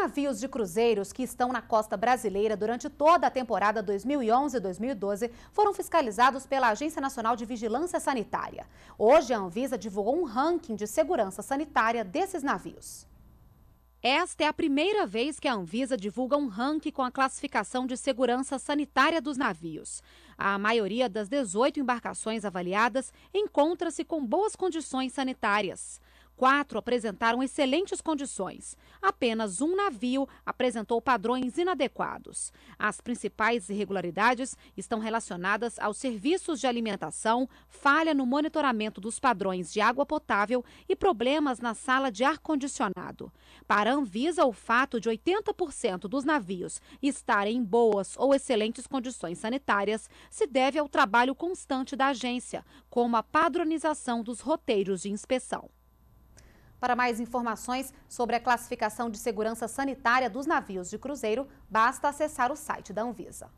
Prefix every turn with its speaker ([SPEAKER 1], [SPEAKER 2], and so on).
[SPEAKER 1] navios de cruzeiros que estão na costa brasileira durante toda a temporada 2011-2012 foram fiscalizados pela Agência Nacional de Vigilância Sanitária. Hoje, a Anvisa divulgou um ranking de segurança sanitária desses navios. Esta é a primeira vez que a Anvisa divulga um ranking com a classificação de segurança sanitária dos navios. A maioria das 18 embarcações avaliadas encontra-se com boas condições sanitárias. Quatro apresentaram excelentes condições. Apenas um navio apresentou padrões inadequados. As principais irregularidades estão relacionadas aos serviços de alimentação, falha no monitoramento dos padrões de água potável e problemas na sala de ar-condicionado. Para a Anvisa, o fato de 80% dos navios estarem em boas ou excelentes condições sanitárias se deve ao trabalho constante da agência, como a padronização dos roteiros de inspeção. Para mais informações sobre a classificação de segurança sanitária dos navios de cruzeiro, basta acessar o site da Anvisa.